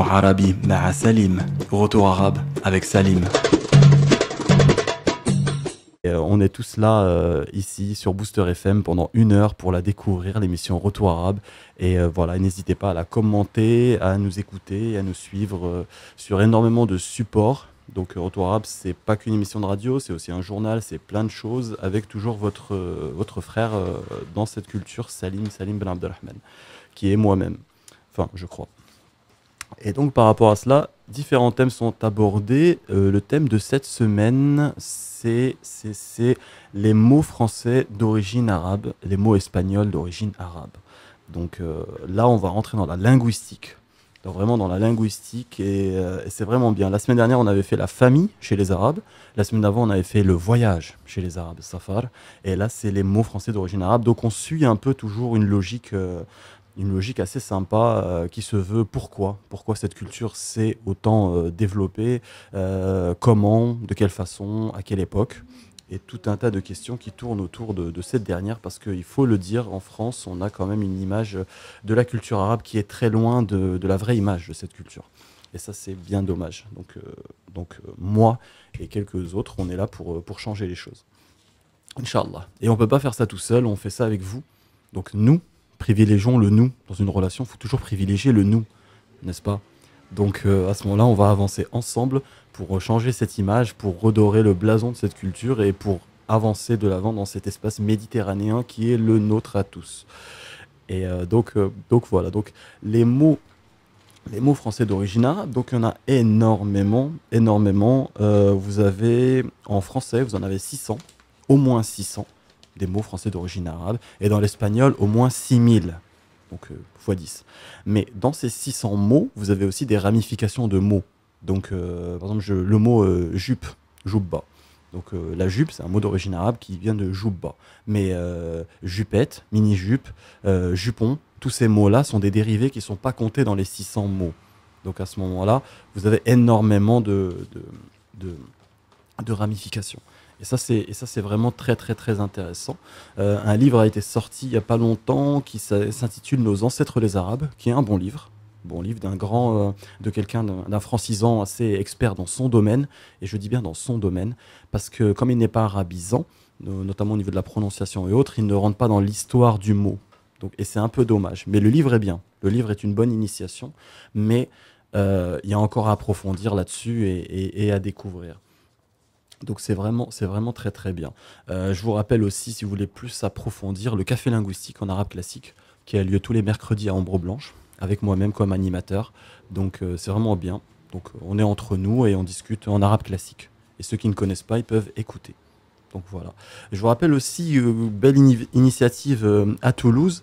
Arabi, mais à Salim. retour arabe avec Salim euh, on est tous là euh, ici sur Booster FM pendant une heure pour la découvrir, l'émission Retour Arabe. Et euh, voilà, n'hésitez pas à la commenter, à nous écouter, à nous suivre sur énormément de supports. Donc Retour Arabe, c'est pas qu'une émission de radio, c'est aussi un journal, c'est plein de choses avec toujours votre, votre frère dans cette culture, Salim Salim Ben Abdelrahman, qui est moi-même. Enfin, je crois. Et donc par rapport à cela, différents thèmes sont abordés. Euh, le thème de cette semaine, c'est les mots français d'origine arabe, les mots espagnols d'origine arabe. Donc euh, là, on va rentrer dans la linguistique. vraiment dans la linguistique euh, et c'est vraiment bien. La semaine dernière, on avait fait la famille chez les Arabes. La semaine d'avant, on avait fait le voyage chez les Arabes, safar. Et là, c'est les mots français d'origine arabe. Donc on suit un peu toujours une logique une logique assez sympa euh, qui se veut pourquoi pourquoi cette culture s'est autant euh, développée euh, comment de quelle façon à quelle époque et tout un tas de questions qui tournent autour de, cette dernière, parce qu'il faut le dire, en France, on a quand même une image de la culture arabe qui est très loin de, la vraie image de cette culture. Et ça, c'est bien dommage. Donc, donc moi et quelques autres, on est là pour, pour changer les choses. Inch'Allah. Et on ne peut pas faire ça tout seul, on fait ça avec vous. Donc nous, privilégions le nous dans une relation. Il faut toujours privilégier le nous, n'est-ce pas Donc euh, à ce moment-là, on va avancer ensemble pour changer cette image, pour redorer le blason de cette culture et pour avancer de l'avant dans cet espace méditerranéen qui est le nôtre à tous. Et euh, donc, euh, donc voilà, donc les mots, les mots français d'origine donc il y en a énormément, énormément. vous avez en français, vous en avez 600, au moins 600 des mots français d'origine arabe, et dans l'espagnol, au moins 6000, donc euh, fois x 10. Mais dans ces 600 mots, vous avez aussi des ramifications de mots. Donc, euh, par exemple, le mot euh, jupe, jubba. Donc, la jupe, c'est un mot d'origine arabe qui vient de jubba. Mais jupette, mini-jupe, jupon, tous ces mots-là sont des dérivés qui ne sont pas comptés dans les 600 mots. Donc, à ce moment-là, vous avez énormément de, de ramifications. Et ça, c'est, et ça, c'est vraiment très, très, très intéressant. Euh, un livre a été sorti il n'y a pas longtemps qui s'intitule Nos ancêtres les Arabes, qui est un bon livre. Bon livre d'un grand, euh, de quelqu'un d'un francisant assez expert dans son domaine, et je dis bien dans son domaine, parce que comme il n'est pas arabisant, notamment au niveau de la prononciation et autres, il ne rentre pas dans l'histoire du mot. Donc, et c'est un peu dommage. Mais le livre est bien. Le livre est une bonne initiation, mais euh, il y a encore à approfondir là-dessus et à découvrir. Donc c'est vraiment, c'est vraiment très très bien. Euh, je vous rappelle aussi, si vous voulez plus approfondir, le café linguistique en arabe classique qui a lieu tous les mercredis à Ombre Blanche, avec moi-même comme animateur. Donc euh, c'est vraiment bien. Donc on est entre nous et on discute en arabe classique. Et ceux qui ne connaissent pas, ils peuvent écouter. Donc voilà. Je vous rappelle aussi euh, belle initiative à Toulouse.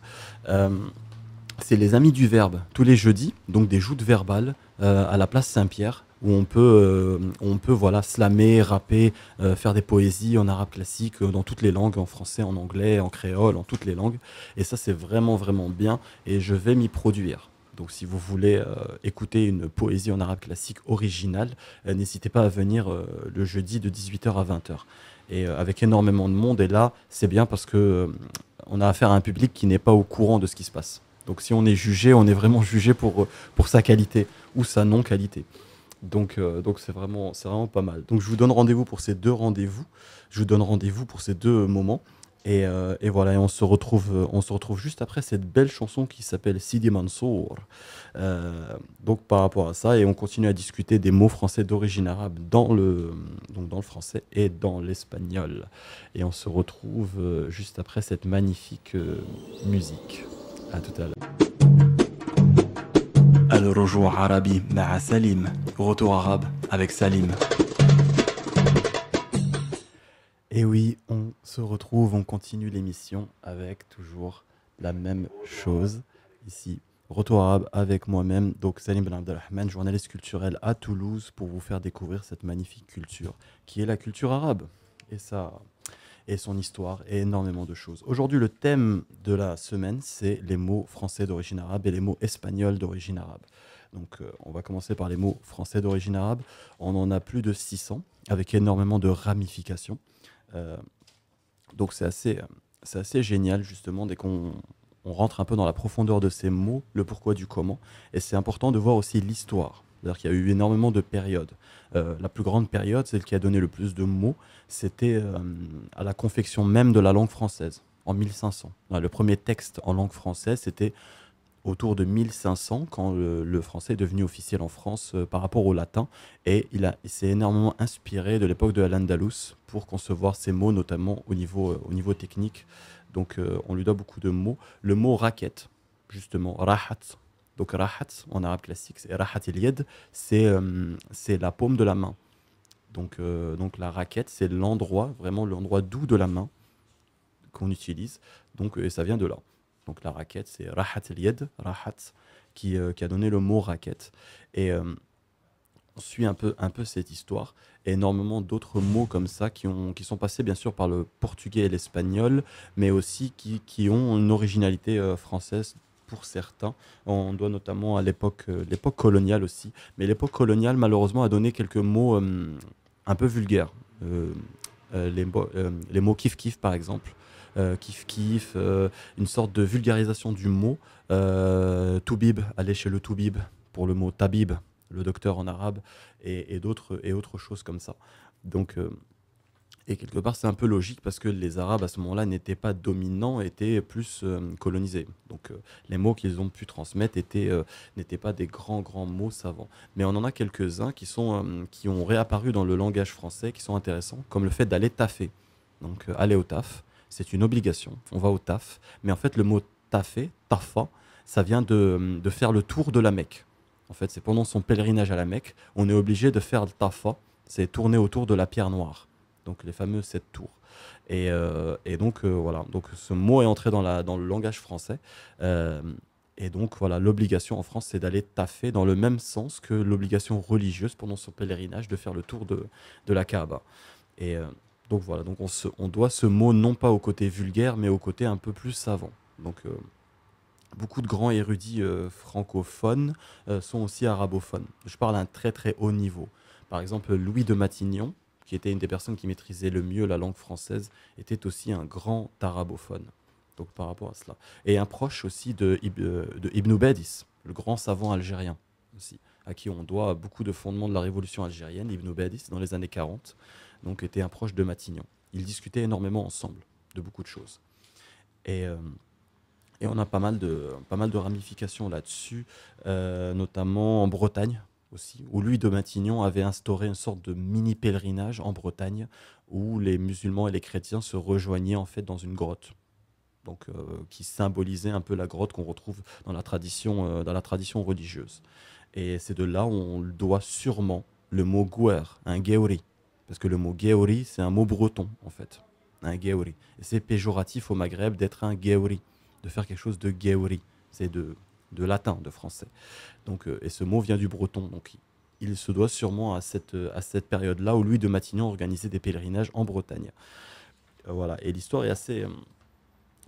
c'est les Amis du Verbe, tous les jeudis, donc des joutes verbales à la place Saint-Pierre où on peut, euh, on peut voilà, slammer, rapper, euh, faire des poésies en arabe classique, euh, dans toutes les langues, en français, en anglais, en créole, en toutes les langues. Et ça, c'est vraiment, vraiment bien. Et je vais m'y produire. Donc, si vous voulez écouter une poésie en arabe classique originale, n'hésitez pas à venir le jeudi de 18h à 20h. Et avec énormément de monde. Et là, c'est bien parce qu'on on a affaire à un public qui n'est pas au courant de ce qui se passe. Donc, si on est jugé, on est vraiment jugé pour sa qualité ou sa non-qualité. Donc, euh, donc c'est vraiment, c'est vraiment pas mal. Donc, je vous donne rendez-vous pour ces deux rendez-vous. Je vous donne rendez-vous pour ces deux moments. Et, euh, voilà, et on se retrouve, euh, on se retrouve juste après cette belle chanson qui s'appelle Sidi Mansour. donc par rapport à ça, et on continue à discuter des mots français d'origine arabe dans le, donc dans le français et dans l'espagnol. Et on se retrouve juste après cette magnifique musique. À tout à l'heure retour arabi à Salim. Retour arabe avec Salim. Et oui, on se retrouve, on continue l'émission avec toujours la même chose ici. Retour arabe avec moi-même, donc Salim Ben Abdelrahman, journaliste culturel à Toulouse, pour vous faire découvrir cette magnifique culture qui est la culture arabe. Et ça, et son histoire et énormément de choses. Aujourd'hui, le thème de la semaine, c'est les mots français d'origine arabe et les mots espagnols d'origine arabe. Donc, euh, on va commencer par les mots français d'origine arabe. On en a plus de 600 avec énormément de ramifications. Euh, donc, c'est assez, c'est assez génial, justement, dès qu'on rentre un peu dans la profondeur de ces mots, le pourquoi du comment. Et c'est important de voir aussi l'histoire c'est-à-dire qu'il y a eu énormément de périodes. Euh, la plus grande période, celle qui a donné le plus de mots, c'était euh, à la confection même de la langue française, en 1500. le premier texte en langue française, c'était autour de 1500, quand le, français est devenu officiel en France euh, par rapport au latin, et il, s'est énormément inspiré de l'époque de l'Andalus pour concevoir ces mots, notamment au niveau, au niveau technique. Donc on lui doit beaucoup de mots. Le mot raquette, justement, rahat, donc rahat, en arabe classique, c'est rahat el yed, c'est euh, la paume de la main. Donc, euh, donc la raquette, c'est l'endroit, vraiment l'endroit doux de la main qu'on utilise. Donc, euh, et ça vient de là. Donc la raquette, c'est rahat el yed, rahat, qui, a donné le mot raquette. Et on suit un peu, un peu cette histoire. énormément d'autres mots comme ça qui, ont, qui sont passés bien sûr par le portugais et l'espagnol, mais aussi qui, qui, ont une originalité française pour certains. On doit notamment à l'époque, euh, l'époque coloniale aussi. Mais l'époque coloniale, malheureusement, a donné quelques mots euh, un peu vulgaires. les, euh, les, mots kiff-kiff, par exemple. kiff-kiff, une sorte de vulgarisation du mot. toubib, aller chez le toubib pour le mot tabib, le docteur en arabe, et, et d'autres, et autres choses comme ça. Donc et quelque part, c'est un peu logique parce que les Arabes à ce moment-là n'étaient pas dominants, étaient plus euh, colonisés. Donc euh, les mots qu'ils ont pu transmettre euh, n'étaient pas des grands, grands mots savants. Mais on en a quelques-uns qui, sont, qui ont réapparu dans le langage français, qui sont intéressants, comme le fait d'aller taffer. Donc aller au taf, c'est une obligation. On va au taf. Mais en fait, le mot taffer, taffa, ça vient de, faire le tour de la Mecque. En fait, c'est pendant son pèlerinage à la Mecque, on est obligé de faire le tafa, c'est tourner autour de la pierre noire donc les fameux sept tours. Et, euh, et donc euh, voilà, donc ce mot est entré dans, la, dans le langage français. Euh, et donc, voilà, l'obligation en France, c'est d'aller taffer dans le même sens que l'obligation religieuse pendant son pèlerinage de faire le tour de, de la Kaaba. Et donc, voilà, donc on, se, on, doit ce mot non pas au côté vulgaire, mais au côté un peu plus savant. Donc, beaucoup de grands érudits francophones sont aussi arabophones. Je parle à un très très haut niveau. Par exemple, Louis de Matignon, qui était une des personnes qui maîtrisait le mieux la langue française, était aussi un grand arabophone. Donc par rapport à cela. Et un proche aussi de, euh, de Ibn le grand savant algérien aussi, à qui on doit beaucoup de fondements de la révolution algérienne, Ibn Badis, dans les années 40, donc était un proche de Matignon. Ils discutaient énormément ensemble de beaucoup de choses. Et, euh, et on a pas mal de, pas mal de ramifications là-dessus, euh, notamment en Bretagne, aussi, où lui de Matignon avait instauré une sorte de mini pèlerinage en Bretagne, où les musulmans et les chrétiens se rejoignaient en fait dans une grotte. Donc, euh, qui symbolisait un peu la grotte qu'on retrouve dans la tradition, euh, dans la tradition religieuse. Et c'est de là où on doit sûrement le mot guer, un geori, parce que le mot geori c'est un mot breton en fait, un geori. c'est péjoratif au Maghreb d'être un geori, de faire quelque chose de geori, c'est de de latin, de français. Donc, euh, et ce mot vient du breton. Donc, il se doit sûrement à cette, euh, à cette période-là où Louis de Matignon organisait des pèlerinages en Bretagne. Euh, voilà, et l'histoire est assez,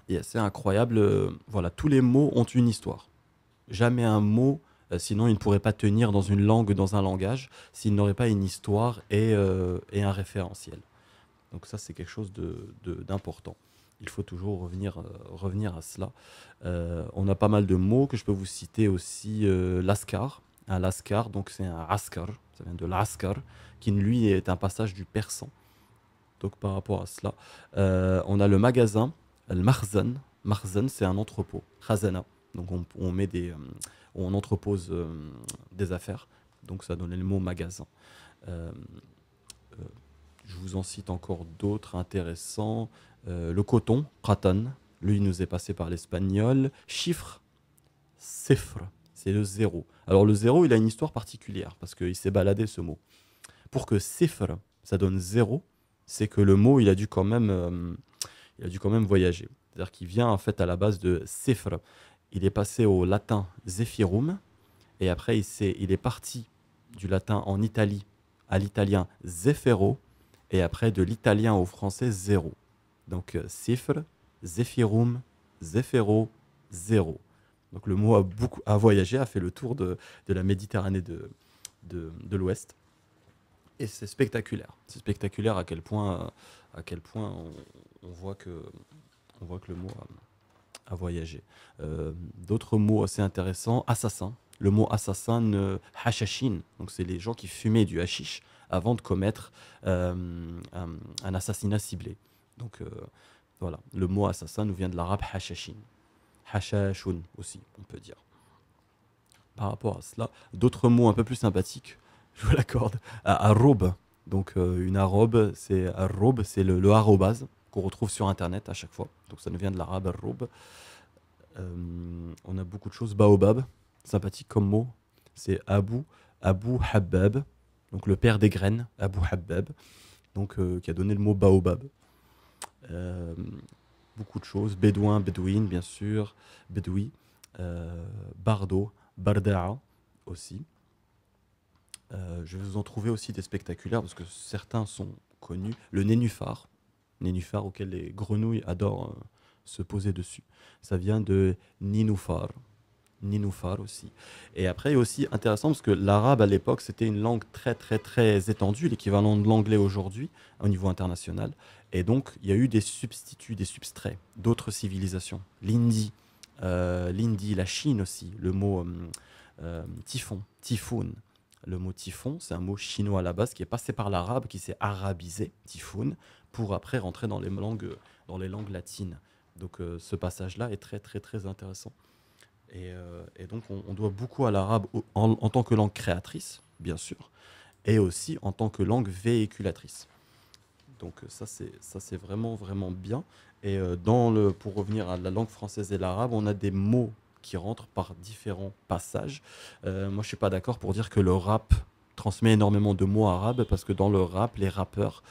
assez incroyable. voilà, tous les mots ont une histoire. Jamais un mot, sinon il ne pourrait pas tenir dans une langue, dans un langage, s'il n'aurait pas une histoire et, un référentiel. Donc ça, c'est quelque chose d'important. De, d'important il faut toujours revenir, euh, revenir à cela. Euh, on a pas mal de mots que je peux vous citer aussi. Euh, Lascar, un Lascar, donc c'est un Askar, ça vient de Lascar, qui lui est un passage du persan. Donc par rapport à cela, on a le magasin, le Marzan. Marzan, c'est un entrepôt, Khazana. Donc on, met des, on entrepose des affaires. Donc ça donnait le mot magasin. je vous en cite encore d'autres intéressants. Euh, le coton, praton lui nous est passé par l'espagnol. Chiffre, c'est le zéro. Alors le zéro, il a une histoire particulière, parce qu'il s'est baladé ce mot. Pour que Sefr, ça donne zéro, c'est que le mot, il a dû quand même, euh, il a dû quand même voyager. C'est-à-dire qu'il vient en fait à la base de Sefr. Il est passé au latin Zephyrum, et après il, est, il est parti du latin en Italie à l'italien Zefero, et après de l'italien au français zéro. Donc, Sifr, euh, zephirum, zéphéro, zéro. Donc, le mot a, beaucoup, a voyagé, a fait le tour de, la Méditerranée de, de, l'Ouest. Et c'est spectaculaire. C'est spectaculaire à quel point, euh, à quel point on, voit que, on voit que le mot a, voyagé. Euh, d'autres mots assez intéressants assassin. Le mot assassin, ne, Donc, c'est les gens qui fumaient du hashish avant de commettre un, assassinat ciblé. Donc euh, voilà, le mot assassin nous vient de l'arabe hashashin »,« hashashun » aussi, on peut dire. Par rapport à cela, d'autres mots un peu plus sympathiques, je vous l'accorde, arrobe. Donc euh, une arrobe, c'est arrobe, c'est le, le qu'on retrouve sur internet à chaque fois. Donc ça nous vient de l'arabe arrobe. Euh, on a beaucoup de choses. Baobab, sympathique comme mot, c'est Abu, Abu habab », donc le père des graines, Abu habab », donc, qui a donné le mot baobab. Euh, beaucoup de choses. Bédouin, bédouine, bien sûr, bédoui, euh, bardo, bardaa aussi. Euh, je vais vous en trouver aussi des spectaculaires parce que certains sont connus. Le nénuphar, nénuphar auquel les grenouilles adorent se poser dessus. Ça vient de Ninufar, Ninoufar aussi. Et après, aussi intéressant parce que l'arabe à l'époque, c'était une langue très, très, très étendue, l'équivalent de l'anglais aujourd'hui au niveau international. Et donc, il y a eu des substituts, des substrats d'autres civilisations. Lindi, euh, la Chine aussi, le mot euh, euh, typhon, typhoon. Le mot typhon, c'est un mot chinois à la base qui est passé par l'arabe, qui s'est arabisé, typhoon, pour après rentrer dans les langues, dans les langues latines. Donc, euh, ce passage-là est très, très, très intéressant. Euh, et, donc, on, doit beaucoup à l'arabe en, tant que langue créatrice, bien sûr, et aussi en tant que langue véhiculatrice. Donc, euh, ça, c'est vraiment, vraiment bien. Et euh, dans le, pour revenir à la langue française et l'arabe, on a des mots qui rentrent par différents passages. moi, je suis pas d'accord pour dire que le rap transmet énormément de mots arabes parce que dans le rap, les rappeurs,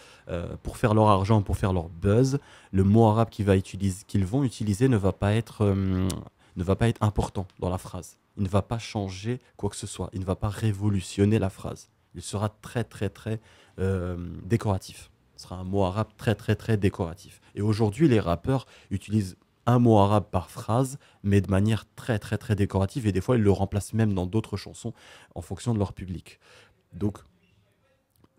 pour faire leur argent, pour faire leur buzz, le mot arabe qu'ils vont utiliser ne va pas être ne va pas être important dans la phrase. Il ne va pas changer quoi que ce soit. Il ne va pas révolutionner la phrase. Il sera très, très, très euh, décoratif. Ce sera un mot arabe très, très, très décoratif. Et aujourd'hui, les rappeurs utilisent un mot arabe par phrase, mais de manière très, très, très décorative. Et des fois, ils le remplacent même dans d'autres chansons en fonction de leur public. Donc,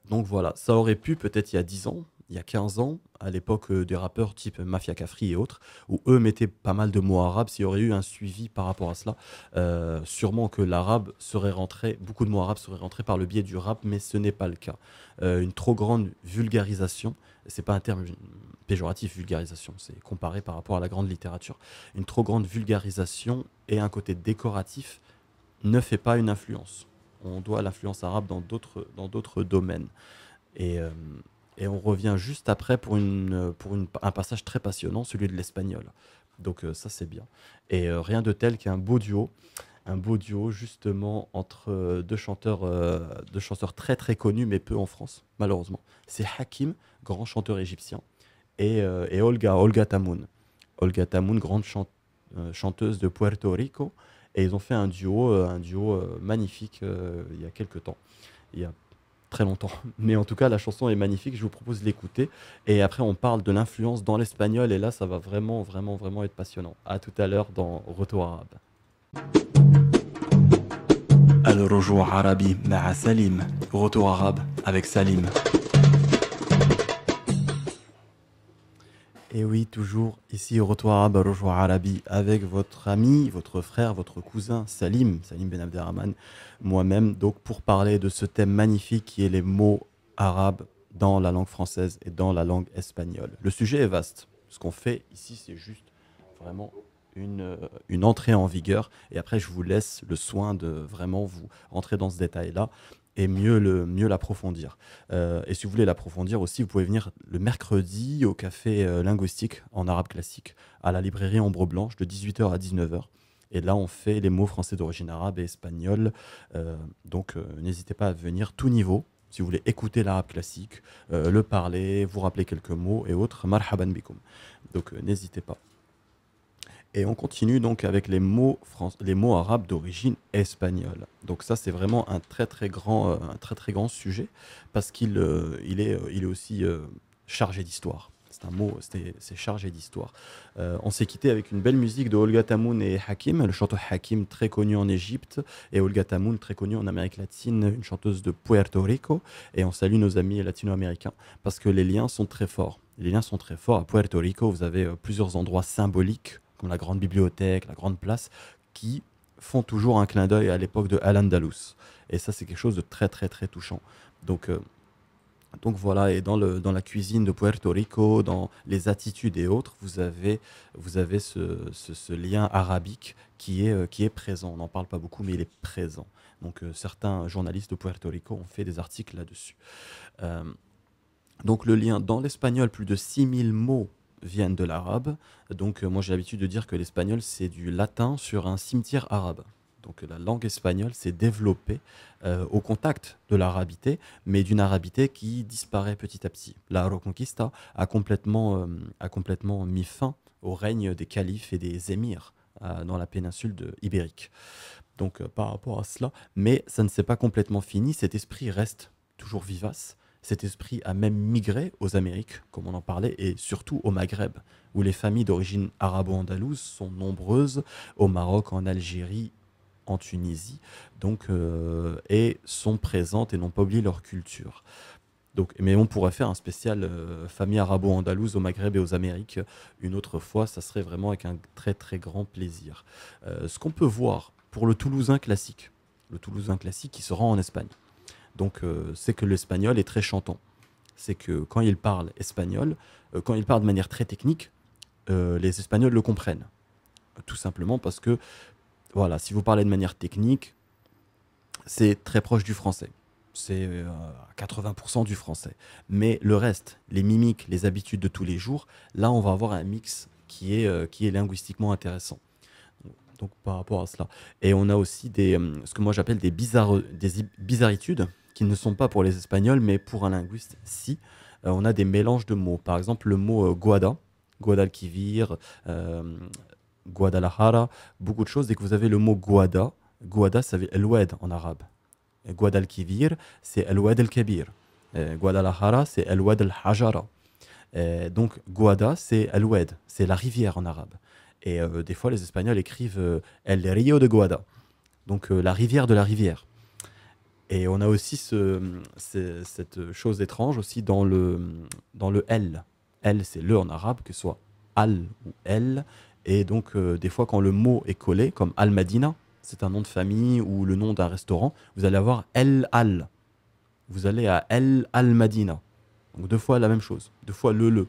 donc voilà, ça aurait pu peut-être il y a 10 ans, il y a 15 ans, à l'époque euh, des rappeurs type Mafia Cafri et autres, où eux mettaient pas mal de mots arabes, s'il y aurait eu un suivi par rapport à cela, euh, sûrement que l'arabe serait rentré, beaucoup de mots arabes seraient rentrés par le biais du rap, mais ce n'est pas le cas. Euh, une trop grande vulgarisation, c'est pas un terme péjoratif, vulgarisation, c'est comparé par rapport à la grande littérature, une trop grande vulgarisation et un côté décoratif ne fait pas une influence. On doit l'influence arabe dans d'autres domaines. Et et on revient juste après pour, une, euh, pour une, un passage très passionnant, celui de l'espagnol. Donc euh, ça, c'est bien. Et euh, rien de tel qu'un beau duo. Un beau duo, justement, entre deux, chanteurs, chanteurs très très connus, mais peu en France, malheureusement. C'est Hakim, grand chanteur égyptien, et, et Olga, Olga Tamoun. Olga Tamoun, grande chanteuse de Puerto Rico. Et ils ont fait un duo, un duo magnifique il y a quelques temps. Il y a très longtemps. Mais en tout cas, la chanson est magnifique, je vous propose de l'écouter. Et après, on parle de l'influence dans l'espagnol, et là, ça va vraiment, vraiment, vraiment être passionnant. À tout à l'heure dans Retour arabe. Salim, Retour arabe avec Salim. Et oui, toujours ici au Retour à Arabi avec votre ami, votre frère, votre cousin Salim, Salim Ben Abderrahman, moi-même, donc pour parler de ce thème magnifique qui est les mots arabes dans la langue française et dans la langue espagnole. Le sujet est vaste. Ce qu'on fait ici, c'est juste vraiment une, une entrée en vigueur. Et après, je vous laisse le soin de vraiment vous entrer dans ce détail-là et mieux le mieux l'approfondir. Euh, et si vous voulez l'approfondir aussi, vous pouvez venir le mercredi au café euh, linguistique en arabe classique à la librairie Ombre Blanche de 18h à 19h. Et là, on fait les mots français d'origine arabe et espagnole. Euh, donc, n'hésitez pas à venir tout niveau. Si vous voulez écouter l'arabe classique, le parler, vous rappeler quelques mots et autres, marhaban bikoum. Donc, n'hésitez pas. Et on continue donc avec les mots, les mots arabes d'origine espagnole. Donc ça, c'est vraiment un très très grand, euh, un très très grand sujet parce qu'il euh, est, euh, il est aussi chargé d'histoire. C'est un mot, c'est chargé d'histoire. on s'est quitté avec une belle musique de Olga Tamoun et Hakim, le chanteur Hakim très connu en Égypte et Olga Tamoun très connue en Amérique latine, une chanteuse de Puerto Rico. Et on salue nos amis latino-américains parce que les liens sont très forts. Les liens sont très forts. À Puerto Rico, vous avez plusieurs endroits symboliques comme la grande bibliothèque, la grande place, qui font toujours un clin d'œil à l'époque de Al-Andalus. Et ça, c'est quelque chose de très, très, très touchant. Donc, euh, donc voilà, et dans, le, dans la cuisine de Puerto Rico, dans les attitudes et autres, vous avez, vous avez ce, lien arabique qui est, euh, qui est présent. On n'en parle pas beaucoup, mais il est présent. Donc euh, certains journalistes de Puerto Rico ont fait des articles là-dessus. donc le lien dans l'espagnol, plus de 6000 mots viennent de l'arabe. Donc euh, moi j'ai l'habitude de dire que l'espagnol c'est du latin sur un cimetière arabe. Donc la langue espagnole s'est développée euh, au contact de l'arabité, mais d'une arabité qui disparaît petit à petit. La Reconquista a complètement, euh, a complètement mis fin au règne des califes et des émirs dans la péninsule de ibérique. Donc par rapport à cela, mais ça ne s'est pas complètement fini, cet esprit reste toujours vivace cet esprit a même migré aux Amériques, comme on en parlait, et surtout au Maghreb, où les familles d'origine arabo-andalouse sont nombreuses, au Maroc, en Algérie, en Tunisie, donc, euh, et sont présentes et n'ont pas oublié leur culture. Donc, mais on pourrait faire un spécial euh, famille arabo-andalouse au Maghreb et aux Amériques une autre fois, ça serait vraiment avec un très très grand plaisir. Euh, ce qu'on peut voir pour le Toulousain classique, le Toulousain classique qui se rend en Espagne. Donc, euh, c'est que l'espagnol est très chantant. C'est que quand il parle espagnol, euh, quand il parle de manière très technique, euh, les Espagnols le comprennent. Tout simplement parce que, voilà, si vous parlez de manière technique, c'est très proche du français. C'est 80% du français. Mais le reste, les mimiques, les habitudes de tous les jours, là, on va avoir un mix qui est, linguistiquement intéressant donc par rapport à cela. Et on a aussi ce que moi j'appelle des, bizarres, des bizarritudes qui ne sont pas pour les Espagnols, mais pour un linguiste, si, euh, on a des mélanges de mots. Par exemple, le mot euh, Guada, Guadalquivir, euh, Guadalajara, beaucoup de choses. Dès que vous avez le mot Guada, Guada, ça veut El Oued en arabe. Guadalquivir, c'est El Oued El Kabir. Guadalajara, c'est El Oued El Hajara. donc, Guada, c'est El c'est la rivière en arabe. Et des fois, les Espagnols écrivent El Rio de Guada, donc la rivière de la rivière. Et on a aussi ce, cette chose étrange aussi dans le, dans le L. L, c'est le en arabe, que ce soit Al ou El. Et donc, euh, des fois, quand le mot est collé, comme Al-Madina, c'est un nom de famille ou le nom d'un restaurant, vous allez avoir El Al. Vous allez à El Al-Madina. Donc, deux fois la même chose, deux fois le le.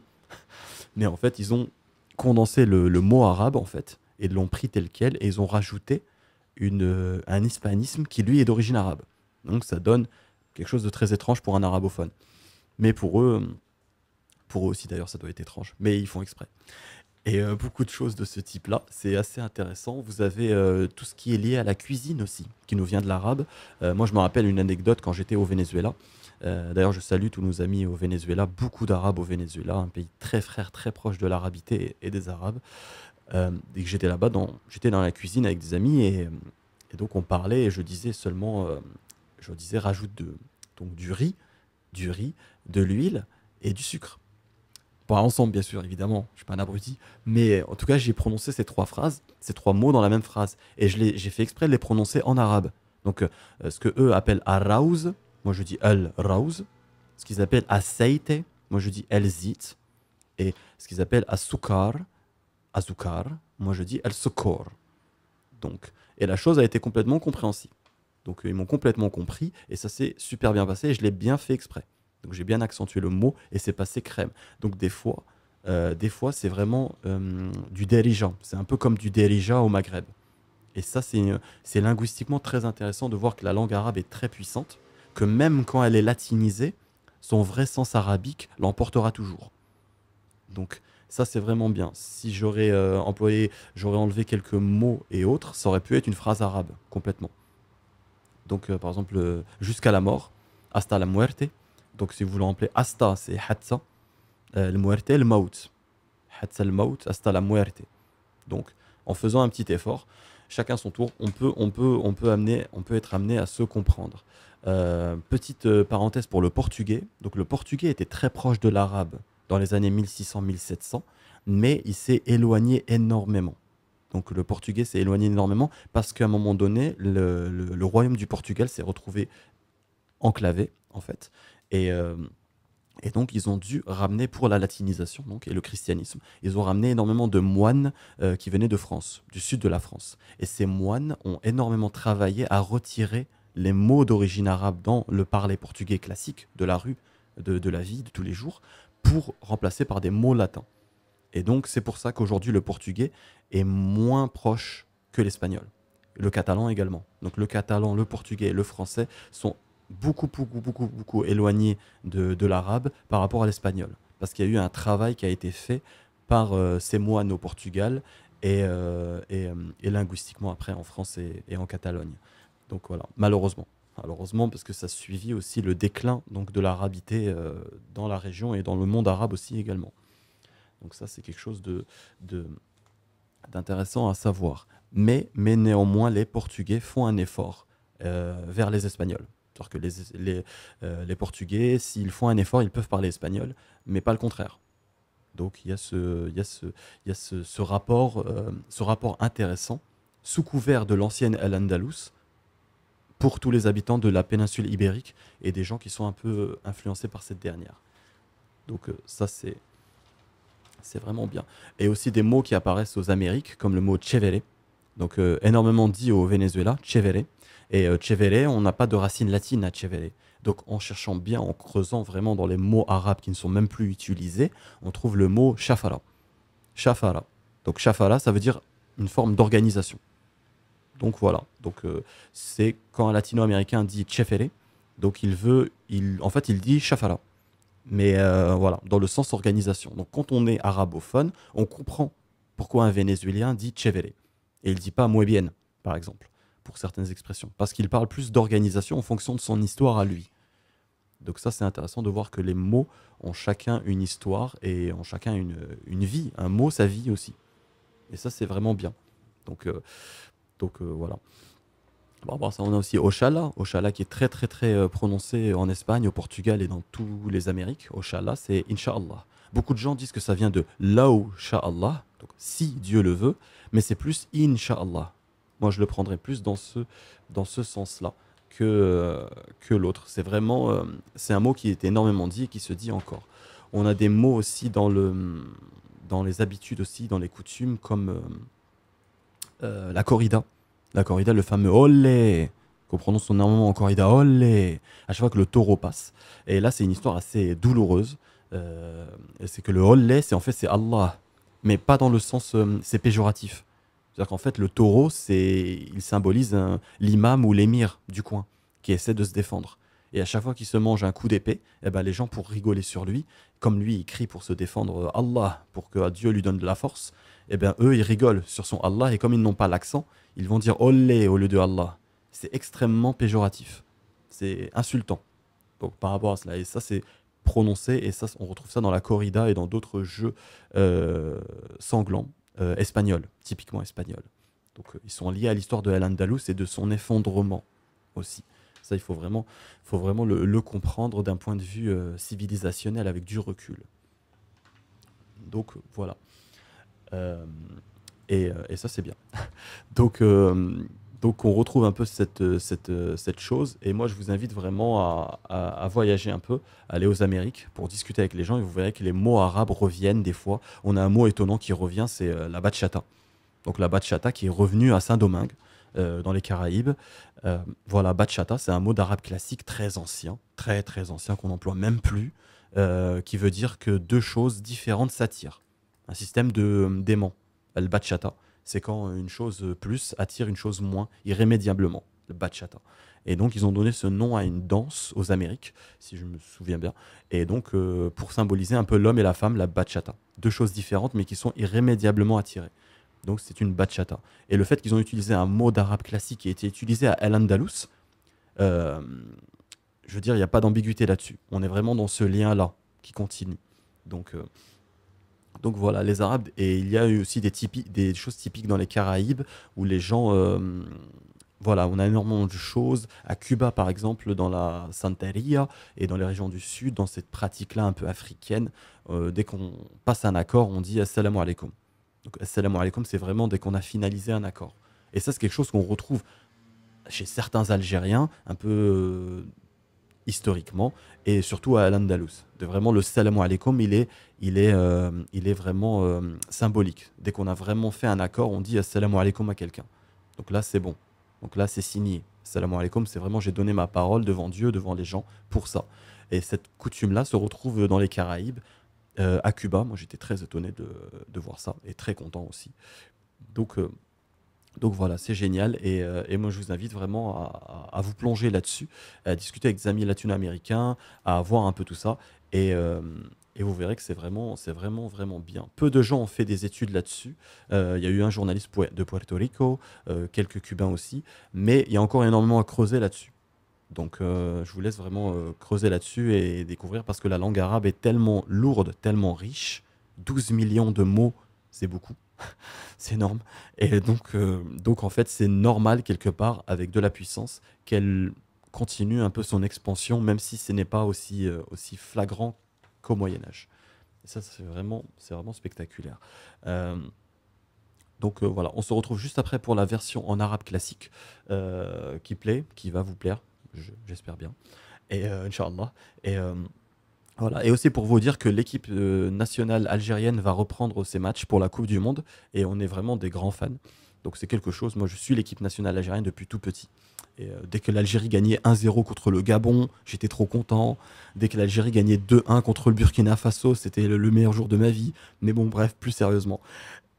Mais en fait, ils ont condensé le, le mot arabe, en fait, et l'ont pris tel quel, et ils ont rajouté une, euh, un hispanisme qui, lui, est d'origine arabe. Donc ça donne quelque chose de très étrange pour un arabophone. Mais pour eux, pour eux aussi d'ailleurs, ça doit être étrange, mais ils font exprès. Et euh, beaucoup de choses de ce type-là, c'est assez intéressant. Vous avez euh, tout ce qui est lié à la cuisine aussi, qui nous vient de l'arabe. Euh, moi, je me rappelle une anecdote quand j'étais au Venezuela. D'ailleurs, je salue tous nos amis au Venezuela, beaucoup d'Arabes au Venezuela, un pays très frère, très proche de l'arabité et, des Arabes. et que j'étais là-bas, j'étais dans la cuisine avec des amis et donc on parlait et je disais seulement je disais, rajoute donc du riz, du riz, de l'huile et du sucre. Pas ensemble, bien sûr, évidemment, je suis pas un abruti, mais en tout cas, j'ai prononcé ces trois phrases, ces trois mots dans la même phrase, et j'ai fait exprès de les prononcer en arabe. Donc, euh, ce que eux appellent araouz, moi je dis al-raouz, ce qu'ils appellent aceite, moi je dis el-zit, et ce qu'ils appellent asukar, azukar, moi je dis el-sukor. Donc, et la chose a été complètement compréhensible. Donc euh, ils m'ont complètement compris et ça s'est super bien passé et je l'ai bien fait exprès. Donc j'ai bien accentué le mot et c'est passé crème. Donc des fois, euh, des fois c'est vraiment euh, du dirigeant. C'est un peu comme du dirigeant au Maghreb. Et ça, c'est linguistiquement très intéressant de voir que la langue arabe est très puissante, que même quand elle est latinisée, son vrai sens arabique l'emportera toujours. Donc ça, c'est vraiment bien. Si j'aurais employé, j'aurais enlevé quelques mots et autres, ça aurait pu être une phrase arabe complètement. Donc, euh, par exemple, euh, jusqu'à la mort, hasta la muerte. Donc, si vous voulez rappelez, hasta, c'est hatsa. Euh, le muerte, le maut. Hatsa le maut, hasta la muerte. Donc, en faisant un petit effort, chacun son tour, on peut, on peut, on peut, amener, on peut être amené à se comprendre. petite parenthèse pour le portugais. Donc, le portugais était très proche de l'arabe dans les années 1600-1700, mais il s'est éloigné énormément. Donc le portugais s'est éloigné énormément parce qu'à un moment donné, le, royaume du Portugal s'est retrouvé enclavé, en fait. Euh, et. donc, ils ont dû ramener pour la latinisation donc, et le christianisme. Ils ont ramené énormément de moines euh, qui venaient de France, du sud de la France. Et ces moines ont énormément travaillé à retirer les mots d'origine arabe dans le parler portugais classique de la rue, de la vie, de tous les jours, pour remplacer par des mots latins. Et donc, c'est pour ça qu'aujourd'hui, le portugais est moins proche que l'espagnol. Le catalan également. Donc, le catalan, le portugais et le français sont beaucoup, beaucoup, beaucoup, beaucoup éloignés de, l'arabe par rapport à l'espagnol. Parce qu'il y a eu un travail qui a été fait par ces moines au Portugal et, euh, euh, et, linguistiquement après en France et, en Catalogne. Donc voilà, malheureusement malheureusement, parce que ça suivit aussi le déclin donc, de l'arabité euh, dans la région et dans le monde arabe aussi également. Donc ça, c'est quelque chose de, d'intéressant à savoir. Mais, mais néanmoins, les Portugais font un effort euh, vers les Espagnols. Alors que les, les, euh, les, Portugais, s'ils font un effort, ils peuvent parler espagnol, mais pas le contraire. Donc il y a ce, ce, ce, rapport, euh, ce rapport intéressant, sous couvert de l'ancienne Al-Andalus, pour tous les habitants de la péninsule ibérique et des gens qui sont un peu influencés par cette dernière. Donc ça, c'est c'est vraiment bien. Et aussi des mots qui apparaissent aux Amériques, comme le mot chevere. Donc euh, énormément dit au Venezuela, chevere. Et euh, on n'a pas de racine latine à chevere. Donc en cherchant bien, en creusant vraiment dans les mots arabes qui ne sont même plus utilisés, on trouve le mot shafara. Shafara. Donc shafara, ça veut dire une forme d'organisation. Donc voilà. Donc euh, c'est quand un latino-américain dit chevere ». donc il veut, il, en fait il dit shafara mais euh, voilà, dans le sens organisation. Donc quand on est arabophone, on comprend pourquoi un Vénézuélien dit chévere et il ne dit pas muy par exemple, pour certaines expressions, parce qu'il parle plus d'organisation en fonction de son histoire à lui. Donc ça, c'est intéressant de voir que les mots ont chacun une histoire et ont chacun une, vie. Un mot, sa vie aussi. Et ça, c'est vraiment bien. Donc, euh, donc euh, voilà ça, on a aussi Oshala, Oshala qui est très très très euh, prononcé en Espagne, au Portugal et dans tous les Amériques. Oshala, c'est Inshallah. Beaucoup de gens disent que ça vient de Lao Sha'Allah, donc si Dieu le veut, mais c'est plus Inshallah. Moi, je le prendrais plus dans ce, dans ce sens-là que, euh, que l'autre. C'est vraiment, euh, c'est un mot qui est énormément dit et qui se dit encore. On a des mots aussi dans, le, dans les habitudes aussi, dans les coutumes, comme la corrida la corrida, le fameux olé qu'on prononce normalement en corrida, olé, à chaque fois que le taureau passe. Et là, c'est une histoire assez douloureuse. Euh, c'est que le olé, c'est en fait c'est Allah, mais pas dans le sens euh, c'est péjoratif. C'est-à-dire qu'en fait, le taureau, c'est il symbolise hein, l'imam ou l'émir du coin qui essaie de se défendre. Et à chaque fois qu'il se mange un coup d'épée, eh ben les gens, pour rigoler sur lui, comme lui, il crie pour se défendre euh, Allah, pour que Dieu lui donne de la force, eh bien, eux, ils rigolent sur son Allah et comme ils n'ont pas l'accent, ils vont dire Olé au lieu de Allah. C'est extrêmement péjoratif. C'est insultant. Donc, par rapport à cela. Et ça, c'est prononcé. Et ça, on retrouve ça dans la corrida et dans d'autres jeux euh, sanglants euh, espagnols, typiquement espagnols. Donc, euh, ils sont liés à l'histoire de Al-Andalus et de son effondrement aussi. Ça, il faut vraiment, faut vraiment le, comprendre d'un point de vue civilisationnel avec du recul. Donc, voilà. Euh, euh, et, ça, c'est bien. donc, euh, donc, on retrouve un peu cette, chose. Et moi, je vous invite vraiment à, voyager un peu, aller aux Amériques pour discuter avec les gens. Et vous verrez que les mots arabes reviennent des fois. On a un mot étonnant qui revient, c'est la bachata. Donc, la bachata qui est revenue à Saint-Domingue. dans les Caraïbes. voilà, bachata, c'est un mot d'arabe classique très ancien, très très ancien, qu'on n'emploie même plus, qui veut dire que deux choses différentes s'attirent un système de euh, d'aimant, le bachata. C'est quand une chose plus attire une chose moins irrémédiablement, le bachata. Et donc ils ont donné ce nom à une danse aux Amériques, si je me souviens bien. Et donc euh, pour symboliser un peu l'homme et la femme, la bachata. Deux choses différentes mais qui sont irrémédiablement attirées. Donc c'est une bachata. Et le fait qu'ils ont utilisé un mot d'arabe classique qui a été utilisé à El Andalus, euh, je veux dire, il n'y a pas d'ambiguïté là-dessus. On est vraiment dans ce lien-là qui continue. Donc donc voilà, les Arabes, et il y a eu aussi des, choses typiques dans les Caraïbes où les gens. Euh, voilà, on a énormément de choses. À Cuba, par exemple, dans la Santeria et dans les régions du Sud, dans cette pratique-là un peu africaine, euh, dès qu'on passe un accord, on dit Assalamu alaikum. Donc, Assalamu alaikum, c'est vraiment dès qu'on a finalisé un accord. Et ça, c'est quelque chose qu'on retrouve chez certains Algériens, un peu euh, historiquement et surtout à al De vraiment le salam alaikum, il est, il est, euh, il est vraiment euh, symbolique. Dès qu'on a vraiment fait un accord, on dit salam alaikum à quelqu'un. Donc là, c'est bon. Donc là, c'est signé. Salam alaikum, c'est vraiment j'ai donné ma parole devant Dieu, devant les gens pour ça. Et cette coutume-là se retrouve dans les Caraïbes, euh, à Cuba. Moi, j'étais très étonné de, de, voir ça et très content aussi. Donc donc voilà, c'est génial. Euh, et, moi, je vous invite vraiment à, vous plonger là-dessus, à discuter avec des amis latino-américains, à voir un peu tout ça. Euh, et, vous verrez que c'est vraiment, c'est vraiment, vraiment bien. Peu de gens ont fait des études là-dessus. Euh, il y a eu un journaliste de Puerto Rico, quelques Cubains aussi, mais il y a encore énormément à creuser là-dessus. Donc je vous laisse vraiment creuser là-dessus et découvrir parce que la langue arabe est tellement lourde, tellement riche. 12 millions de mots, c'est beaucoup. c'est énorme. Et donc, euh, donc, en fait, c'est normal, quelque part, avec de la puissance, qu'elle continue un peu son expansion, même si ce n'est pas aussi, euh, aussi flagrant qu'au Moyen-Âge. ça, c'est vraiment, c'est vraiment spectaculaire. Euh, donc voilà, on se retrouve juste après pour la version en arabe classique qui plaît, qui va vous plaire, j'espère bien. Et Inch'Allah. Et. Et aussi pour vous dire que l'équipe euh, nationale algérienne va reprendre ses matchs pour la Coupe du Monde et on est vraiment des grands fans. Donc c'est quelque chose, moi je suis l'équipe nationale algérienne depuis tout petit. Euh, dès que l'Algérie gagnait 1-0 contre le Gabon, j'étais trop content. Dès que l'Algérie gagnait 2-1 contre le Burkina Faso, c'était le, meilleur jour de ma vie. Mais bon, bref, plus sérieusement.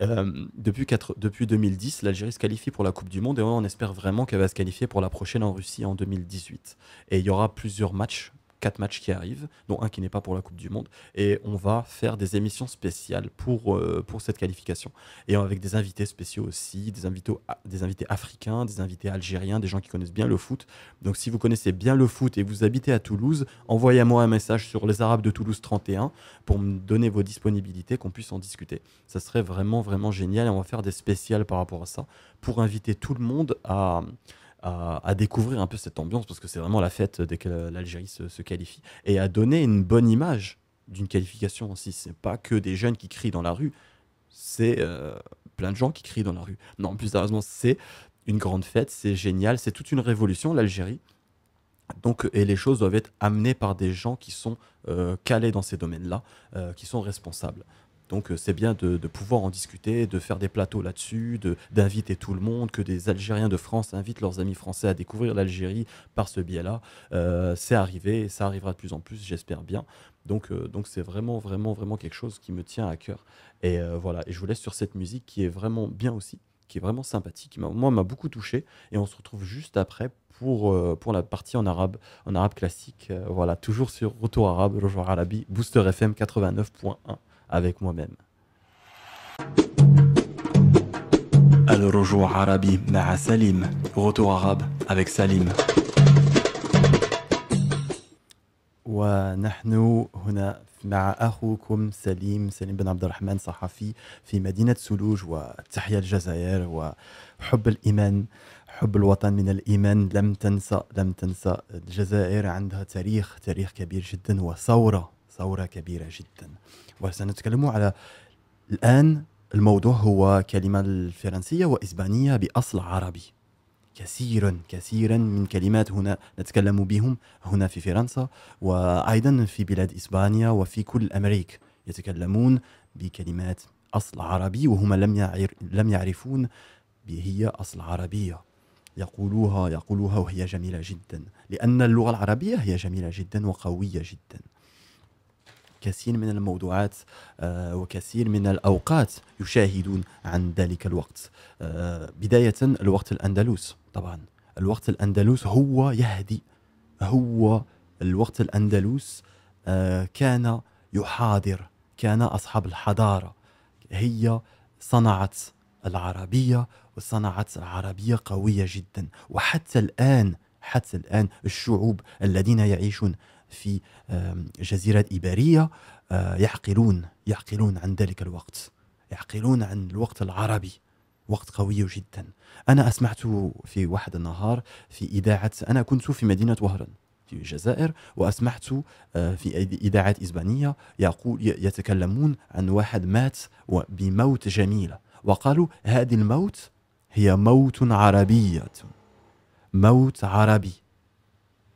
Euh, depuis, 4, depuis 2010, l'Algérie se qualifie pour la Coupe du Monde et on espère vraiment qu'elle va se qualifier pour la prochaine en Russie en 2018. Et il y aura plusieurs matchs quatre matchs qui arrivent, dont un qui n'est pas pour la Coupe du Monde. Et on va faire des émissions spéciales pour, euh, pour cette qualification. Et avec des invités spéciaux aussi, des invités, ah, des invités africains, des invités algériens, des gens qui connaissent bien le foot. Donc si vous connaissez bien le foot et vous habitez à Toulouse, envoyez-moi un message sur les Arabes de Toulouse 31 pour me donner vos disponibilités, qu'on puisse en discuter. Ça serait vraiment, vraiment génial. Et on va faire des spéciales par rapport à ça pour inviter tout le monde à à, découvrir un peu cette ambiance, parce que c'est vraiment la fête dès que l'Algérie se, qualifie, et à donner une bonne image d'une qualification aussi. n'est pas que des jeunes qui crient dans la rue, c'est euh, plein de gens qui crient dans la rue. Non, plus sérieusement, c'est une grande fête, c'est génial, c'est toute une révolution, l'Algérie. Donc, et les choses doivent être amenées par des gens qui sont euh, calés dans ces domaines-là, euh, qui sont responsables. Donc euh, c'est bien de, pouvoir en discuter, de faire des plateaux là-dessus, d'inviter tout le monde, que des Algériens de France invitent leurs amis français à découvrir l'Algérie par ce biais-là. Euh, c'est arrivé et ça arrivera de plus en plus, j'espère bien. Donc euh, donc c'est vraiment, vraiment, vraiment quelque chose qui me tient à cœur. Et voilà, et je vous laisse sur cette musique qui est vraiment bien aussi, qui est vraiment sympathique, qui moi m'a beaucoup touché. Et on se retrouve juste après pour, pour la partie en arabe, en arabe classique. voilà, toujours sur Retour Arabe, Rojo Arabi, Booster FM 89.1. avec moi-même. الرجوع عربي مع سليم retour arabe avec سليم ونحن هنا مع اخوكم سليم سليم بن عبد الرحمن صحفي في مدينه سلوج وتحيا الجزائر وحب الايمان حب الوطن من الايمان لم تنسى لم تنسى الجزائر عندها تاريخ تاريخ كبير جدا وثوره ثورة كبيرة جدا وسنتكلم على الآن الموضوع هو كلمة الفرنسية وإسبانية بأصل عربي كثيرا كثيرا من كلمات هنا نتكلم بهم هنا في فرنسا وأيضا في بلاد إسبانيا وفي كل أمريكا يتكلمون بكلمات أصل عربي وهم لم يعر لم يعرفون هي أصل عربية يقولوها يقولوها وهي جميلة جدا لأن اللغة العربية هي جميلة جدا وقوية جدا كثير من الموضوعات آه، وكثير من الأوقات يشاهدون عن ذلك الوقت آه، بداية الوقت الأندلس طبعا الوقت الأندلس هو يهدي هو الوقت الأندلس آه، كان يحاضر كان أصحاب الحضارة هي صنعت العربية وصنعت العربيه قوية جدا وحتى الآن حتى الآن الشعوب الذين يعيشون في جزيرة إيبارية آه، يعقلون يعقلون عن ذلك الوقت يعقلون عن الوقت العربي وقت قوي جدا أنا أسمعت في واحد النهار في إذاعة أنا كنت في مدينة وهران في الجزائر وأسمعت آه، في إذاعات إسبانية يقول يتكلمون عن واحد مات بموت جميلة وقالوا هذه الموت هي موت عربية موت عربي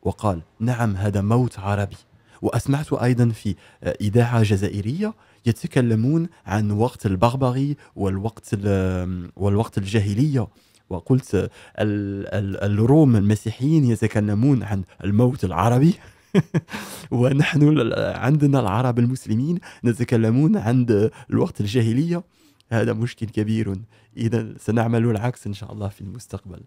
وقال نعم هذا موت عربي وأسمعت أيضا في إذاعة جزائرية يتكلمون عن وقت البربري والوقت والوقت الجاهلية وقلت الروم المسيحيين يتكلمون عن الموت العربي ونحن عندنا العرب المسلمين نتكلمون عن الوقت الجاهلية هذا مشكل كبير إذا سنعمل العكس إن شاء الله في المستقبل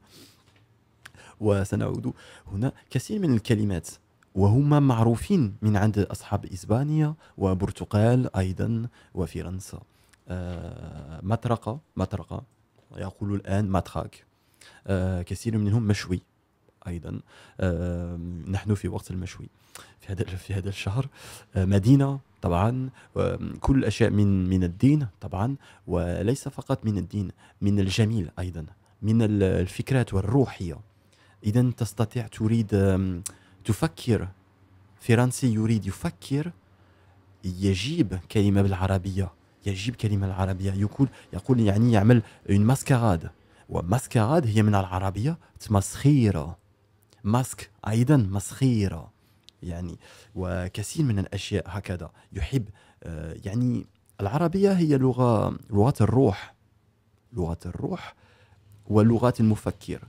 وسنعود هنا كثير من الكلمات وهما معروفين من عند أصحاب إسبانيا وبرتغال أيضا وفرنسا آه مطرقة مطرقة يقول الآن ماتراك آه كثير منهم مشوي ايضا آه نحن في وقت المشوي في هذا في هذا الشهر آه مدينه طبعا كل الاشياء من من الدين طبعا وليس فقط من الدين من الجميل ايضا من الفكرات والروحيه اذا تستطيع تريد تفكر فرنسي يريد يفكر يجيب كلمه بالعربيه يجيب كلمه العربيه يقول يقول يعني يعمل اون ماسكاراد وماسكاراد هي من العربيه تمسخيره ماسك ايضا مسخيره يعني وكثير من الاشياء هكذا يحب آه، يعني العربيه هي لغه لغه الروح لغه الروح ولغه المفكر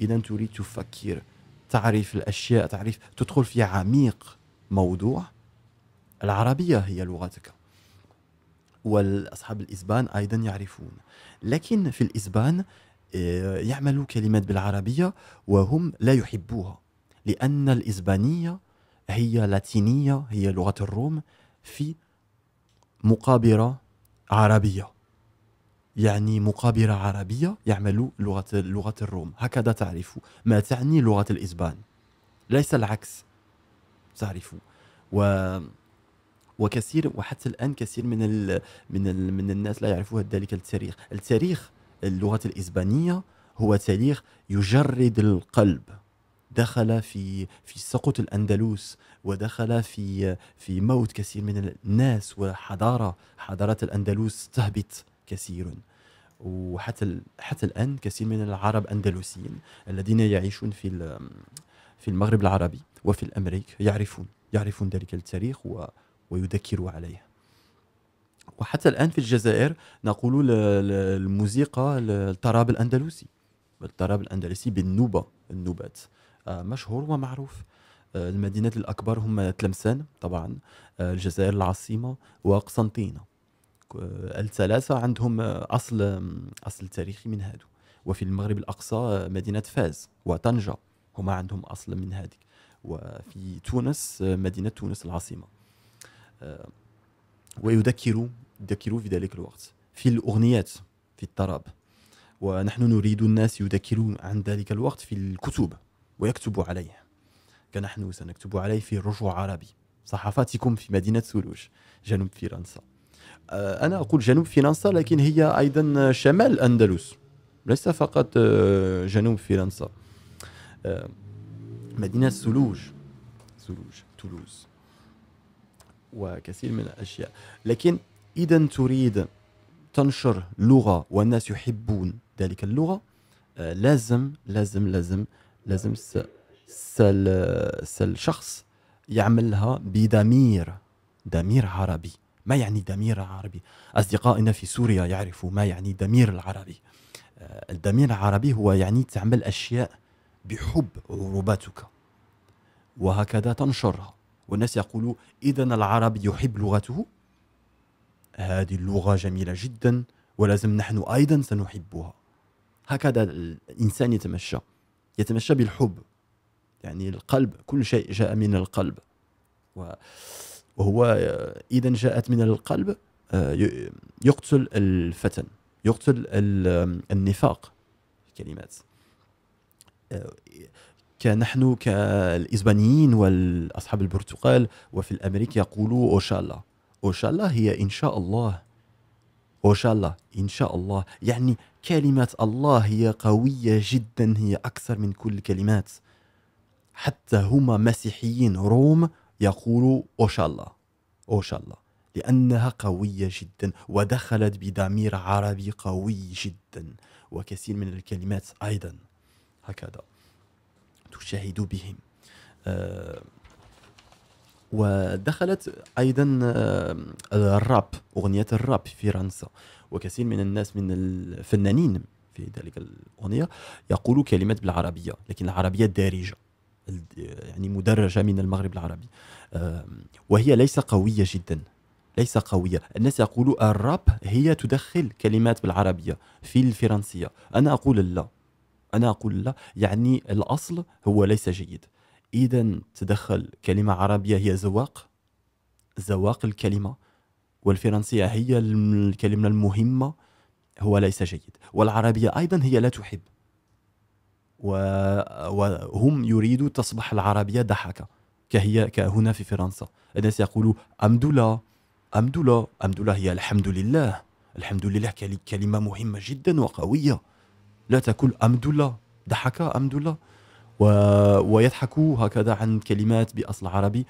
اذا تريد تفكر تعرف الاشياء تعرف تدخل في عميق موضوع العربيه هي لغتك واصحاب الاسبان ايضا يعرفون لكن في الاسبان آه، يعملوا كلمات بالعربيه وهم لا يحبوها لان الاسبانيه هي لاتينيه هي لغه الروم في مقابره عربيه يعني مقابرة عربية يعمل لغة لغة الروم هكذا تعرف ما تعني لغة الإسبان ليس العكس تعرف و وكثير وحتى الآن كثير من ال من ال من الناس لا يعرفون ذلك التاريخ التاريخ اللغة الإسبانية هو تاريخ يجرد القلب دخل في في سقوط الاندلس ودخل في في موت كثير من الناس وحضاره حضاره الاندلس تهبط كثير وحتى حتى الآن كثير من العرب أندلسيين الذين يعيشون في في المغرب العربي وفي الأمريك يعرفون يعرفون ذلك التاريخ و ويذكروا عليه وحتى الآن في الجزائر نقول الموسيقى الطراب الأندلسي الطراب الأندلسي بالنوبة النوبات آه، مشهور ومعروف آه، المدينات الأكبر هما تلمسان طبعا آه، الجزائر العاصمة وقسنطينة آه، الثلاثة عندهم آه، أصل آه، أصل تاريخي من هادو وفي المغرب الأقصى مدينة فاز وطنجة هما عندهم أصل من هذيك وفي تونس مدينة تونس العاصمة ويذكروا يذكروا في ذلك الوقت في الأغنيات في الطرب ونحن نريد الناس يذكرون عن ذلك الوقت في الكتب ويكتبوا عليه كنحن سنكتب عليه في الرجوع عربي صحفاتكم في مدينة سولوج جنوب فرنسا آه، أنا أقول جنوب فرنسا لكن هي أيضا شمال الأندلس ليس فقط آه، جنوب فرنسا آه، مدينة سلوج سلوج تولوز وكثير من الأشياء لكن إذا تريد تنشر لغة والناس يحبون ذلك اللغة لازم لازم لازم لازم الشخص شخص يعملها بضمير ضمير عربي ما يعني دمير عربي أصدقائنا في سوريا يعرفوا ما يعني دمير العربي آه، الدمير العربي هو يعني تعمل أشياء بحب عروبتك وهكذا تنشرها والناس يقولوا إذا العربي يحب لغته هذه اللغة جميلة جدا ولازم نحن أيضا سنحبها هكذا الإنسان يتمشى يتمشى بالحب يعني القلب كل شيء جاء من القلب و وهو آه، اذا جاءت من القلب آه، يقتل الفتن يقتل النفاق الكلمات آه، كنحن كالإسبانيين والأصحاب البرتقال وفي الأمريك يقولوا أوشالا أوشالا هي إن شاء الله أوشالا إن شاء الله يعني كلمة الله هي قوية جدا هي أكثر من كل الكلمات حتى هما مسيحيين روم يقول أوشالله أوشالله لأنها قوية جدا ودخلت بضمير عربي قوي جدا وكثير من الكلمات أيضا هكذا تشاهد بهم آه ودخلت ايضا آه، الراب اغنيه الراب في فرنسا وكثير من الناس من الفنانين في ذلك الاغنيه يقولوا كلمات بالعربيه لكن العربيه الدارجه يعني مدرجة من المغرب العربي وهي ليس قوية جدا ليس قوية الناس يقولوا الراب هي تدخل كلمات بالعربية في الفرنسية أنا أقول لا أنا أقول لا يعني الأصل هو ليس جيد إذا تدخل كلمة عربية هي زواق زواق الكلمة والفرنسية هي الكلمة المهمة هو ليس جيد والعربية أيضا هي لا تحب وهم يريدوا تصبح العربية ضحكة كهي كهنا في فرنسا الناس يقولوا أمدولا أمدولا أمدولا هي الحمد لله الحمد لله كلمة مهمة جدا وقوية لا تقول أمدولا ضحك أمدولا و... ويضحكوا هكذا عن كلمات بأصل عربي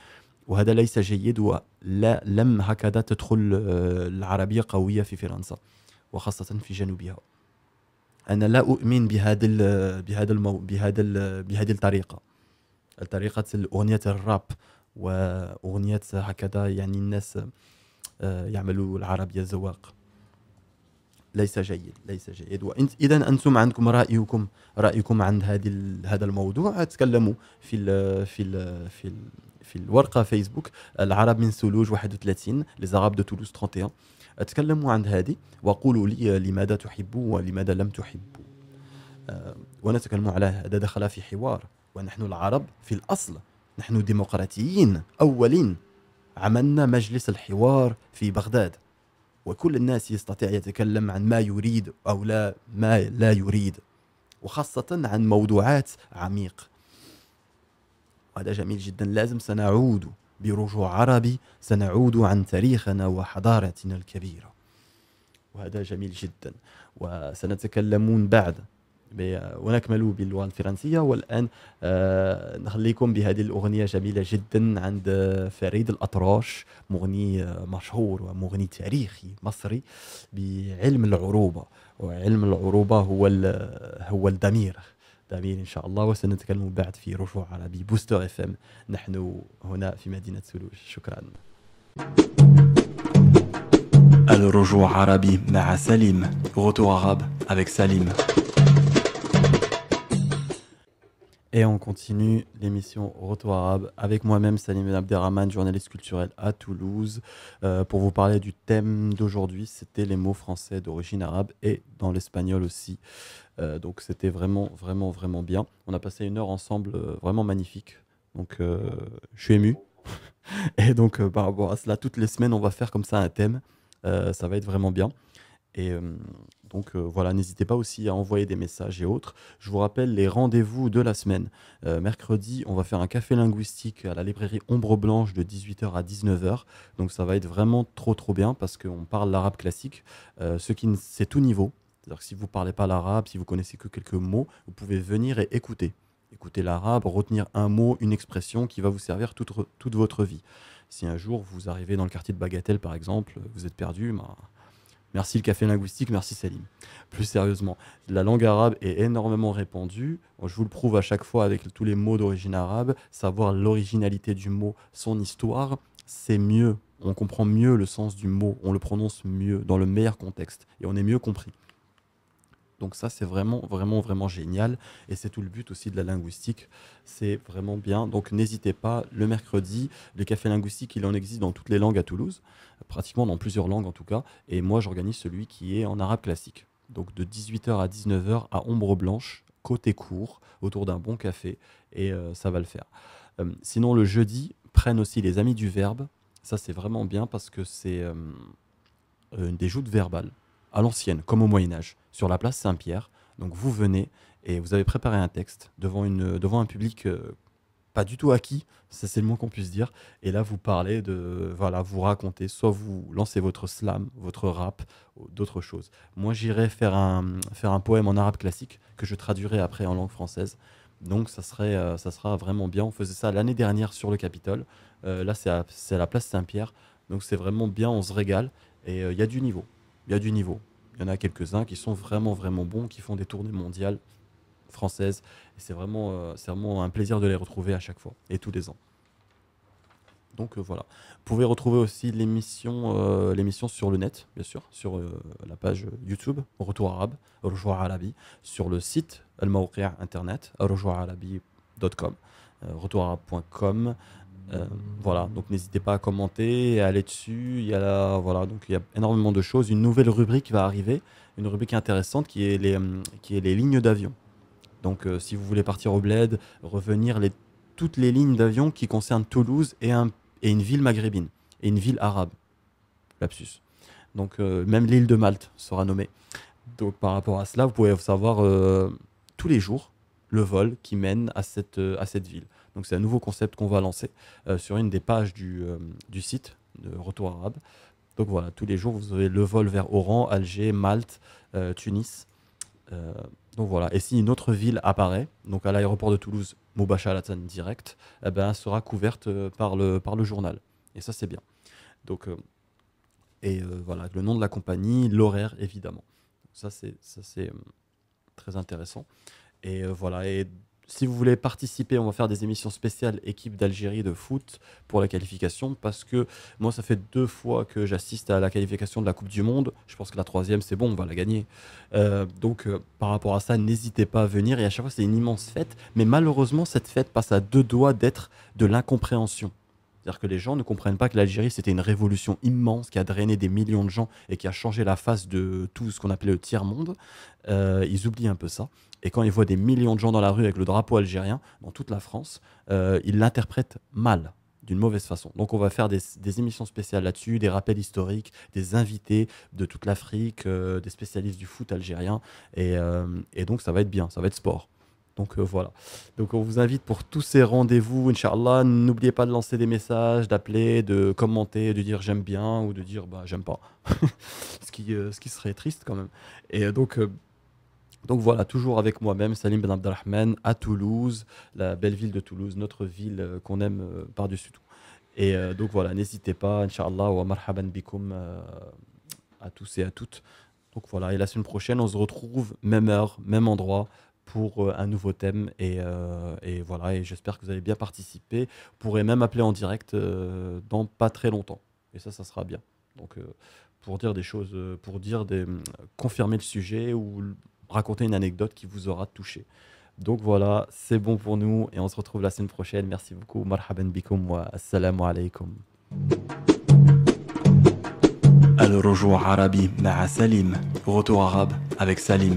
وهذا ليس جيد ولا لم هكذا تدخل آه، العربية قوية في فرنسا وخاصة في جنوبها انا لا اؤمن بهذا الـ بهذا الـ بهذا الـ بهذه الطريقه طريقه اغنيه الراب واغنيه هكذا يعني الناس آه، يعملوا العربيه زواق ليس جيد ليس جيد اذا انتم عندكم رايكم رايكم عند هذه هذا الموضوع تكلموا في الـ في الـ في الـ في الورقه فيسبوك العرب من ثلوج 31 لزغاب دو تولوز 31 اتكلموا عن هذه وقولوا لي لماذا تحبوا ولماذا لم تحبوا آه، ونتكلم على هذا دخل في حوار ونحن العرب في الأصل نحن ديمقراطيين أولين عملنا مجلس الحوار في بغداد وكل الناس يستطيع يتكلم عن ما يريد أو لا ما لا يريد وخاصة عن موضوعات عميق وهذا جميل جدا لازم سنعود برجوع عربي سنعود عن تاريخنا وحضارتنا الكبيرة وهذا جميل جدا وسنتكلمون بعد ونكمل باللغة الفرنسية والآن آه نخليكم بهذه الأغنية جميلة جدا عند فريد الأطراش مغني مشهور ومغني تاريخي مصري بعلم العروبة وعلم العروبة هو هو الضمير داعمين ان شاء الله وسنتكلم بعد في رجوع عربي بوستر اف ام نحن هنا في مدينه سلوج شكرا الرجوع عربي مع سليم غوتو عرب avec Salim. Et on continue l'émission Retour arabe avec moi-même, Salim ben Abderrahman, journaliste culturel à Toulouse, euh, pour vous parler du thème d'aujourd'hui. C'était les mots français d'origine arabe et dans l'espagnol aussi. Euh, donc c'était vraiment, vraiment, vraiment bien. On a passé une heure ensemble euh, vraiment magnifique. Donc je suis ému. et donc par rapport à cela, toutes les semaines, on va faire comme ça un thème. ça va être vraiment bien. Et euh, donc euh, voilà, n'hésitez pas aussi à envoyer des messages et autres. Je vous rappelle les rendez-vous de la semaine. Euh, mercredi, on va faire un café linguistique à la librairie Ombre Blanche de 18h à 19h. Donc ça va être vraiment trop trop bien parce qu'on parle l'arabe classique, ce qui c'est tout niveau. C'est-à-dire que si vous ne parlez pas l'arabe, si vous connaissez que quelques mots, vous pouvez venir et écouter. Écouter l'arabe, retenir un mot, une expression qui va vous servir toute, toute votre vie. Si un jour vous arrivez dans le quartier de Bagatelle, par exemple, vous êtes perdu, ben, Merci le café linguistique, merci Salim. Plus sérieusement, la langue arabe est énormément répandue. Je vous le prouve à chaque fois avec tous les mots d'origine arabe. Savoir l'originalité du mot, son histoire, c'est mieux. On comprend mieux le sens du mot, on le prononce mieux, dans le meilleur contexte, et on est mieux compris. Donc ça, c'est vraiment, vraiment, vraiment génial. Et c'est tout le but aussi de la linguistique. C'est vraiment bien. Donc n'hésitez pas. Le mercredi, le café linguistique, il en existe dans toutes les langues à Toulouse, pratiquement dans plusieurs langues en tout cas. Et moi, j'organise celui qui est en arabe classique. Donc de 18h à 19h à Ombre Blanche, côté court, autour d'un bon café. Et euh, ça va le faire. Euh, sinon, le jeudi, prennent aussi les amis du verbe. Ça, c'est vraiment bien parce que c'est euh, une déjoute verbale, à l'ancienne, comme au Moyen Âge, sur la place Saint-Pierre. Donc vous venez et vous avez préparé un texte devant, une, devant un public euh, pas du tout acquis, ça c'est le moins qu'on puisse dire. Et là, vous parlez de, voilà, vous racontez, soit vous lancez votre slam, votre rap, d'autres choses. Moi, j'irai faire un, faire un poème en arabe classique que je traduirai après en langue française. Donc, ça, serait, euh, ça sera vraiment bien. On faisait ça l'année dernière sur le Capitole. Euh, là, c'est à, la place Saint-Pierre. Donc, c'est vraiment bien, on se régale et il y a du niveau il y a du niveau. Il y en a quelques-uns qui sont vraiment, vraiment bons, qui font des tournées mondiales françaises. Et c'est vraiment, euh, vraiment un plaisir de les retrouver à chaque fois et tous les ans. Donc euh, voilà. Vous pouvez retrouver aussi l'émission, euh, l'émission sur le net, bien sûr, sur la page YouTube, Retour Arabe, Retour Arabi, sur le site Al Mawqi' Internet, Retour retourarabe.com. Euh, voilà, donc n'hésitez pas à commenter, à aller dessus. Il y a voilà, donc il y a énormément de choses. Une nouvelle rubrique va arriver, une rubrique intéressante qui est les, euh, lignes d'avion. Donc euh, si vous voulez partir au bled, revenir toutes les lignes d'avion qui concernent Toulouse et, une ville maghrébine et une ville arabe. Lapsus. Donc même l'île de Malte sera nommée. Donc par rapport à cela, vous pouvez savoir tous les jours le vol qui mène à cette ville. Donc c'est un nouveau concept qu'on va lancer euh, sur une des pages euh, du, site de Retour Arabe. Donc voilà, tous les jours, vous avez le vol vers Oran, Alger, Malte, euh, Tunis. donc voilà. Et si une autre ville apparaît, donc à l'aéroport de Toulouse, Moubacha al direct, eh ben, sera couverte par le, par le journal. Et ça, c'est bien. Donc, et voilà, le nom de la compagnie, l'horaire, évidemment. Ça, c'est très intéressant. Et voilà. Et si vous voulez participer, on va faire des émissions spéciales équipe d'Algérie de foot pour la qualification parce que moi, ça fait deux fois que j'assiste à la qualification de la Coupe du Monde. Je pense que la troisième, c'est bon, on va la gagner. Euh, donc, euh, par rapport à ça, n'hésitez pas à venir et à chaque fois, c'est une immense fête. Mais malheureusement, cette fête passe à deux doigts d'être de l'incompréhension. C'est-à-dire que les gens ne comprennent pas que l'Algérie, c'était une révolution immense qui a drainé des millions de gens et qui a changé la face de tout ce qu'on appelait le tiers-monde. Euh, ils oublient un peu ça. Et quand ils voient des millions de gens dans la rue avec le drapeau algérien, dans toute la France, euh, ils l'interprètent mal d'une mauvaise façon. Donc on va faire des, émissions spéciales là-dessus, des rappels historiques, des invités de toute l'Afrique, euh, des spécialistes du foot algérien. et donc ça va être bien, ça va être sport. Donc euh, voilà. Donc on vous invite pour tous ces rendez-vous, Inch'Allah. N'oubliez pas de lancer des messages, d'appeler, de commenter, de dire j'aime bien ou de dire bah, j'aime pas. ce, qui, euh, ce qui serait triste quand même. Et euh, donc. donc voilà, toujours avec moi-même, Salim Ben Abdelrahman, à Toulouse, la belle ville de Toulouse, notre ville qu'on aime par-dessus tout. Et donc voilà, n'hésitez pas, Inch'Allah, wa marhaban bikum à tous et à toutes. Donc voilà, et la semaine prochaine, on se retrouve, même heure, même endroit, pour euh, un nouveau thème. Euh, et, voilà, et j'espère que vous avez bien participé. Vous pourrez même appeler en direct euh, dans pas très longtemps. Et ça, ça sera bien. Donc, pour dire des choses, pour dire des, confirmer le sujet ou raconter une anecdote qui vous aura touché. Donc voilà, c'est bon pour nous et on se retrouve la semaine prochaine. Merci beaucoup. Marhaban bikum wa assalamu alaikum. al Arabi ma'a Salim. Retour arabe avec Salim.